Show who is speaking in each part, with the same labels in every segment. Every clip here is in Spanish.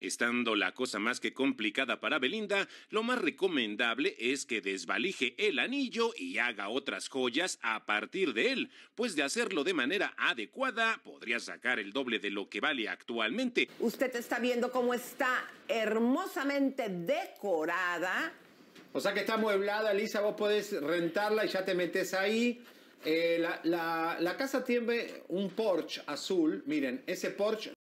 Speaker 1: Estando la cosa más que complicada para Belinda, lo más recomendable es que desvalije el anillo y haga otras joyas a partir de él, pues de hacerlo de manera adecuada podría sacar el doble de lo que vale actualmente.
Speaker 2: Usted está viendo cómo
Speaker 3: está hermosamente decorada. O sea que está mueblada, Lisa, vos podés rentarla y ya te metes ahí. Eh, la, la casa tiene un porche azul, miren, ese porche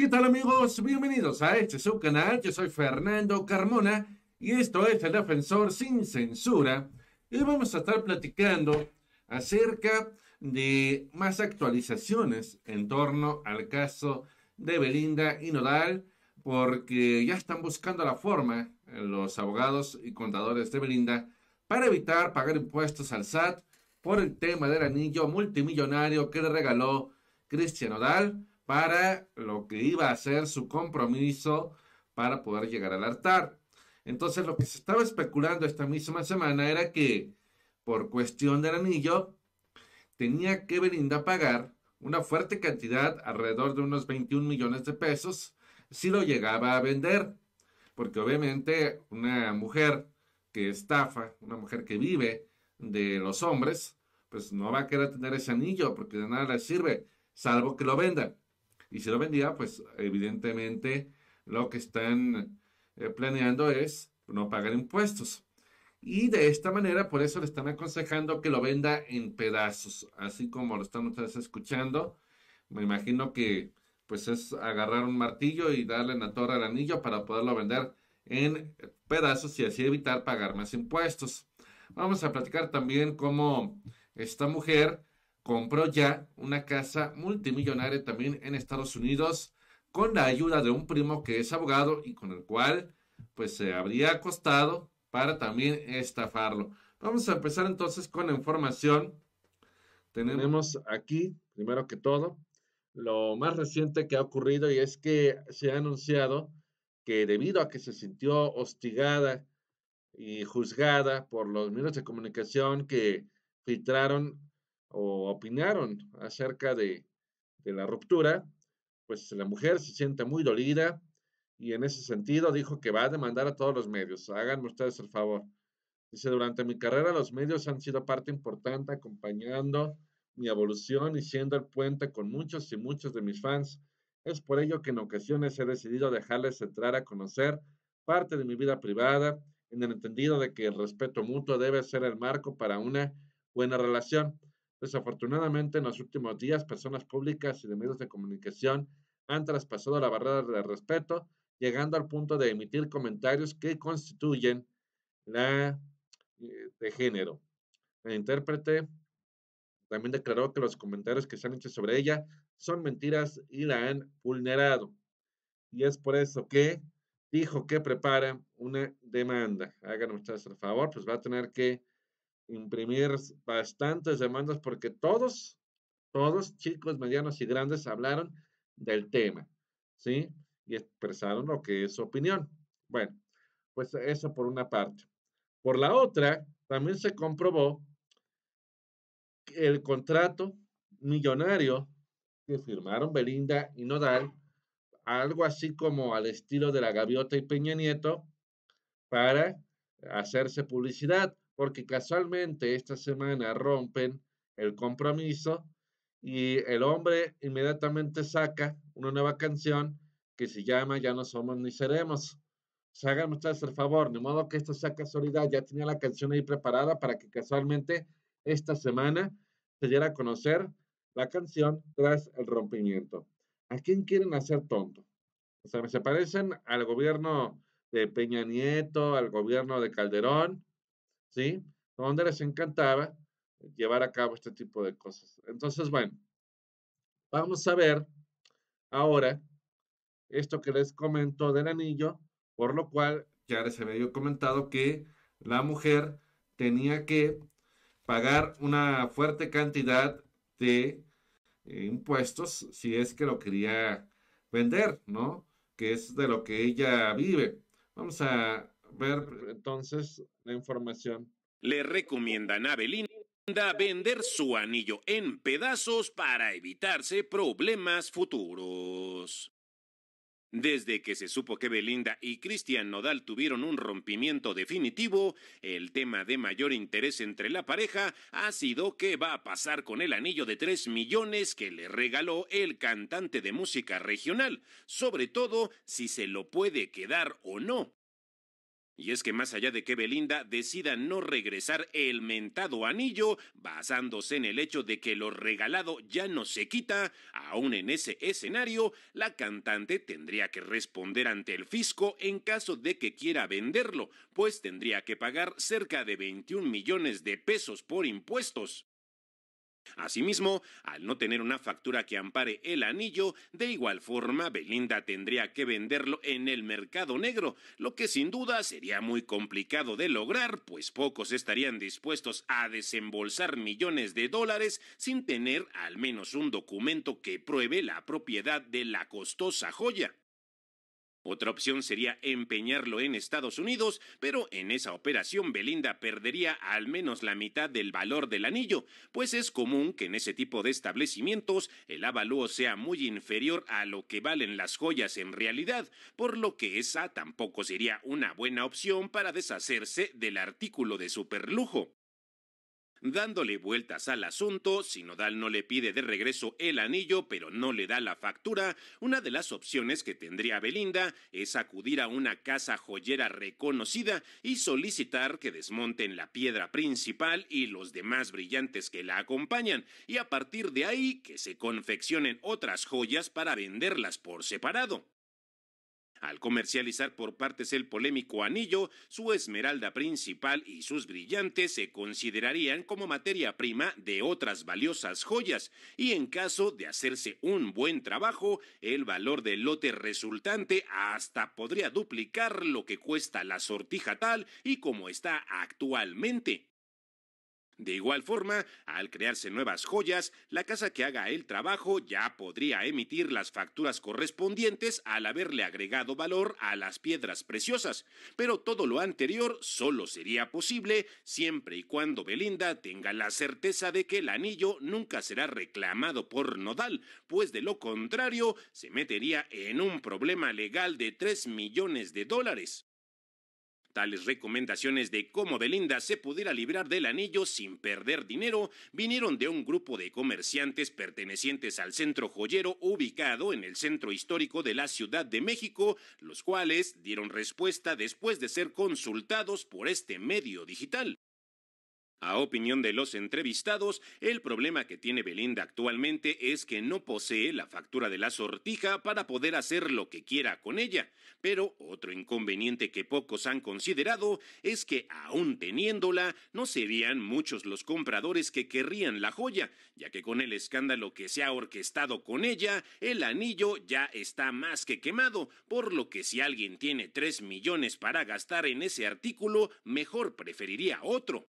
Speaker 4: ¿Qué tal amigos? Bienvenidos a este su canal, yo soy Fernando Carmona y esto es El Defensor Sin Censura y vamos a estar platicando acerca de más actualizaciones en torno al caso de Belinda y Nodal porque ya están buscando la forma los abogados y contadores de Belinda para evitar pagar impuestos al SAT por el tema del anillo multimillonario que le regaló Cristian Nodal para lo que iba a ser su compromiso para poder llegar al altar. Entonces lo que se estaba especulando esta misma semana era que por cuestión del anillo tenía que Belinda pagar una fuerte cantidad, alrededor de unos 21 millones de pesos, si lo llegaba a vender. Porque obviamente una mujer que estafa, una mujer que vive de los hombres, pues no va a querer tener ese anillo porque de nada le sirve, salvo que lo venda y si lo vendía, pues evidentemente lo que están eh, planeando es no pagar impuestos. Y de esta manera, por eso le están aconsejando que lo venda en pedazos, así como lo están ustedes escuchando. Me imagino que pues es agarrar un martillo y darle en la torre al anillo para poderlo vender en pedazos y así evitar pagar más impuestos. Vamos a platicar también cómo esta mujer compró ya una casa multimillonaria también en Estados Unidos con la ayuda de un primo que es abogado y con el cual pues se habría acostado para también estafarlo. Vamos a empezar entonces con la información. Tenemos aquí, primero que todo, lo más reciente que ha ocurrido y es que se ha anunciado que debido a que se sintió hostigada y juzgada por los medios de comunicación que filtraron o opinaron acerca de, de la ruptura, pues la mujer se siente muy dolida y en ese sentido dijo que va a demandar a todos los medios. Háganme ustedes el favor. Dice, durante mi carrera los medios han sido parte importante acompañando mi evolución y siendo el puente con muchos y muchos de mis fans. Es por ello que en ocasiones he decidido dejarles entrar a conocer parte de mi vida privada en el entendido de que el respeto mutuo debe ser el marco para una buena relación. Desafortunadamente, en los últimos días, personas públicas y de medios de comunicación han traspasado la barrera del respeto, llegando al punto de emitir comentarios que constituyen la eh, de género. El intérprete también declaró que los comentarios que se han hecho sobre ella son mentiras y la han vulnerado. Y es por eso que dijo que prepara una demanda. Háganos, ustedes el favor, pues va a tener que imprimir bastantes demandas porque todos, todos chicos, medianos y grandes hablaron del tema, ¿sí? Y expresaron lo que es su opinión. Bueno, pues eso por una parte. Por la otra, también se comprobó el contrato millonario que firmaron Belinda y Nodal, algo así como al estilo de la gaviota y Peña Nieto, para hacerse publicidad porque casualmente esta semana rompen el compromiso y el hombre inmediatamente saca una nueva canción que se llama Ya no somos ni seremos. O sea, háganme ustedes el favor, de modo que esto sea casualidad, ya tenía la canción ahí preparada para que casualmente esta semana se diera a conocer la canción tras el rompimiento. ¿A quién quieren hacer tonto? O sea, se parecen al gobierno de Peña Nieto, al gobierno de Calderón, ¿sí? Donde les encantaba eh, llevar a cabo este tipo de cosas. Entonces, bueno, vamos a ver ahora esto que les comento del anillo, por lo cual ya les había comentado que la mujer tenía que pagar una fuerte cantidad de eh, impuestos si es que lo quería vender, ¿no? Que es de lo que ella vive. Vamos a ver entonces la información.
Speaker 1: Le recomiendan a Belinda vender su anillo en pedazos para evitarse problemas futuros. Desde que se supo que Belinda y Cristian Nodal tuvieron un rompimiento definitivo, el tema de mayor interés entre la pareja ha sido qué va a pasar con el anillo de 3 millones que le regaló el cantante de música regional, sobre todo si se lo puede quedar o no. Y es que más allá de que Belinda decida no regresar el mentado anillo, basándose en el hecho de que lo regalado ya no se quita, aún en ese escenario, la cantante tendría que responder ante el fisco en caso de que quiera venderlo, pues tendría que pagar cerca de 21 millones de pesos por impuestos. Asimismo, al no tener una factura que ampare el anillo, de igual forma Belinda tendría que venderlo en el mercado negro, lo que sin duda sería muy complicado de lograr, pues pocos estarían dispuestos a desembolsar millones de dólares sin tener al menos un documento que pruebe la propiedad de la costosa joya. Otra opción sería empeñarlo en Estados Unidos, pero en esa operación Belinda perdería al menos la mitad del valor del anillo, pues es común que en ese tipo de establecimientos el avalúo sea muy inferior a lo que valen las joyas en realidad, por lo que esa tampoco sería una buena opción para deshacerse del artículo de superlujo. Dándole vueltas al asunto, si Nodal no le pide de regreso el anillo, pero no le da la factura. Una de las opciones que tendría Belinda es acudir a una casa joyera reconocida y solicitar que desmonten la piedra principal y los demás brillantes que la acompañan, y a partir de ahí que se confeccionen otras joyas para venderlas por separado al comercializar por partes el polémico anillo, su esmeralda principal y sus brillantes se considerarían como materia prima de otras valiosas joyas y en caso de hacerse un buen trabajo, el valor del lote resultante hasta podría duplicar lo que cuesta la sortija tal y como está actualmente. De igual forma, al crearse nuevas joyas, la casa que haga el trabajo ya podría emitir las facturas correspondientes al haberle agregado valor a las piedras preciosas, pero todo lo anterior solo sería posible siempre y cuando Belinda tenga la certeza de que el anillo nunca será reclamado por Nodal, pues de lo contrario se metería en un problema legal de 3 millones de dólares. Tales recomendaciones de cómo Belinda se pudiera librar del anillo sin perder dinero vinieron de un grupo de comerciantes pertenecientes al centro joyero ubicado en el centro histórico de la Ciudad de México, los cuales dieron respuesta después de ser consultados por este medio digital. A opinión de los entrevistados, el problema que tiene Belinda actualmente es que no posee la factura de la sortija para poder hacer lo que quiera con ella. Pero otro inconveniente que pocos han considerado es que aún teniéndola, no serían muchos los compradores que querrían la joya, ya que con el escándalo que se ha orquestado con ella, el anillo ya está más que quemado, por lo que si alguien tiene 3 millones para gastar en ese artículo, mejor preferiría otro.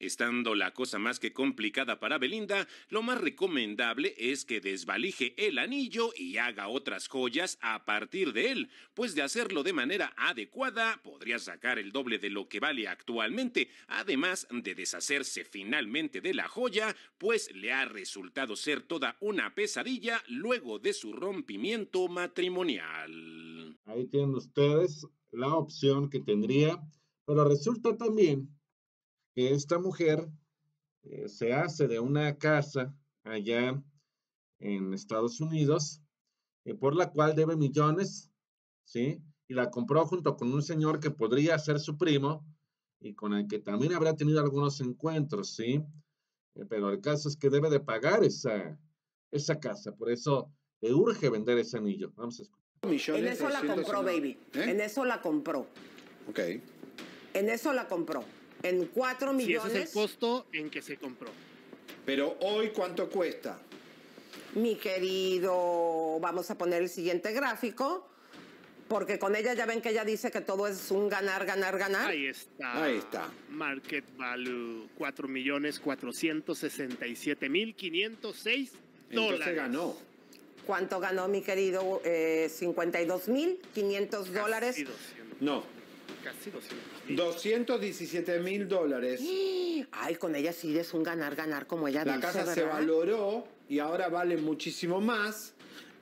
Speaker 1: Estando la cosa más que complicada para Belinda, lo más recomendable es que desvalije el anillo y haga otras joyas a partir de él, pues de hacerlo de manera adecuada podría sacar el doble de lo que vale actualmente, además de deshacerse finalmente de la joya, pues le ha resultado ser toda una pesadilla luego de su rompimiento matrimonial.
Speaker 4: Ahí tienen ustedes la opción que tendría, pero resulta también esta mujer eh, se hace de una casa allá en Estados Unidos, eh, por la cual debe millones, ¿sí? Y la compró junto con un señor que podría ser su primo y con el que también habrá tenido algunos encuentros, ¿sí? Eh, pero el caso es que debe de pagar esa, esa casa, por eso le urge vender ese anillo. Vamos a escuchar. En eso la compró, baby. En eso la compró. Ok. En eso la compró en
Speaker 3: 4 millones. Sí, ese es el costo en que se compró. Pero hoy, ¿cuánto cuesta?
Speaker 2: Mi querido, vamos a poner el siguiente gráfico. Porque con ella ya ven que ella dice que todo es un ganar, ganar, ganar. Ahí
Speaker 1: está. Ahí está. Market value, cuatro millones siete mil dólares. ganó.
Speaker 2: ¿Cuánto ganó mi querido? Eh, 52 mil quinientos dólares.
Speaker 3: No, Casi 217 mil
Speaker 2: dólares. Ay, con ella sí es un ganar, ganar como ella La casa se valoró
Speaker 3: y ahora vale muchísimo más.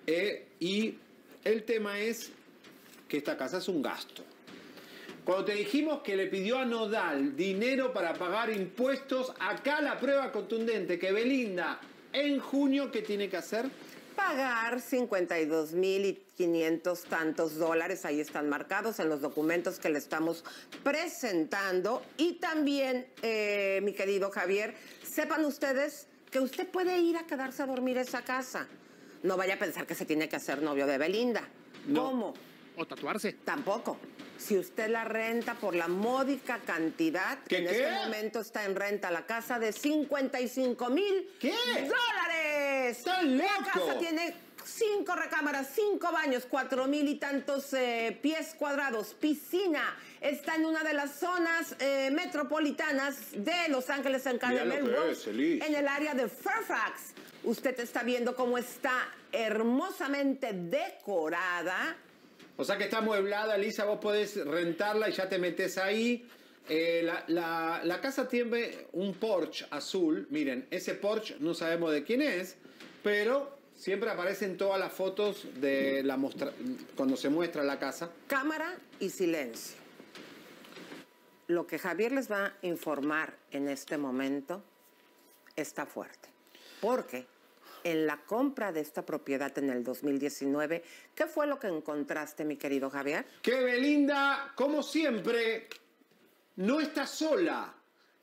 Speaker 3: Eh, y el tema es que esta casa es un gasto. Cuando te dijimos que le pidió a Nodal dinero para pagar impuestos, acá la prueba contundente que Belinda en junio, ¿qué tiene que hacer? pagar
Speaker 2: 52 mil y 500 tantos dólares, ahí están marcados en los documentos que le estamos presentando. Y también, eh, mi querido Javier, sepan ustedes que usted puede ir a quedarse a dormir esa casa. No vaya a pensar que se tiene que hacer novio de Belinda. ¿Cómo? O tatuarse. Tampoco. Si usted la renta por la módica cantidad, que en este momento está en renta la casa de 55 mil dólares. ¡Está La casa tiene cinco recámaras, cinco baños, cuatro mil y tantos eh, pies cuadrados, piscina. Está en una de las zonas eh, metropolitanas de Los Ángeles, en en el área de Fairfax. Usted
Speaker 3: está viendo cómo está hermosamente decorada. O sea que está mueblada, Lisa, vos podés rentarla y ya te metes ahí. Eh, la, casa tiene un porche azul. Miren, ese porche, no sabemos de quién es. Pero siempre aparecen todas las fotos de la cuando se muestra la casa. Cámara y silencio. Lo que Javier les va a
Speaker 2: informar en este momento está fuerte. Porque en la compra de esta propiedad en el 2019, ¿qué fue lo que encontraste, mi querido
Speaker 3: Javier? Que Belinda, como siempre, no está sola.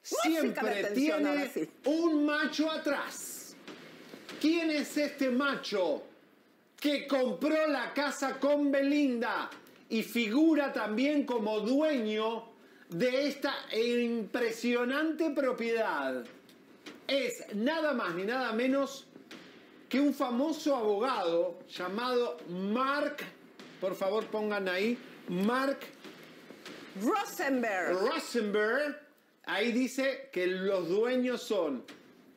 Speaker 3: Siempre tiene un macho atrás. ¿Quién es este macho que compró la casa con Belinda y figura también como dueño de esta impresionante propiedad? Es nada más ni nada menos que un famoso abogado llamado Mark, por favor pongan ahí, Mark Rosenberg. Rosenberg, ahí dice que los dueños son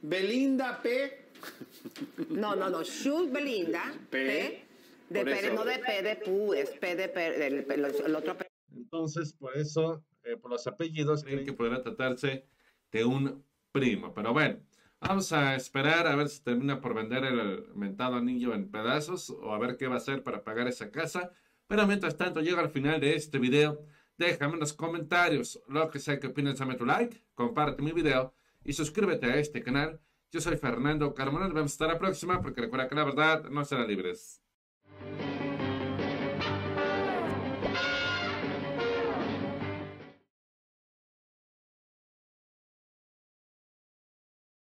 Speaker 3: Belinda P. No, no, no. Should Belinda.
Speaker 4: P.
Speaker 2: no de
Speaker 3: P de Pú, es P de
Speaker 2: P, el, otro
Speaker 4: Entonces, por eso, eh, por los apellidos, creen que podrá tratarse de un primo. Pero bueno, vamos a esperar a ver si termina por vender el mentado anillo en pedazos o a ver qué va a hacer para pagar esa casa. Pero mientras tanto, llega al final de este video. Déjame en los comentarios lo que sea que opinas, dame tu like, comparte mi video y suscríbete a este canal yo soy Fernando Carmona. Nos vemos hasta la próxima, porque recuerda que la verdad no será libres.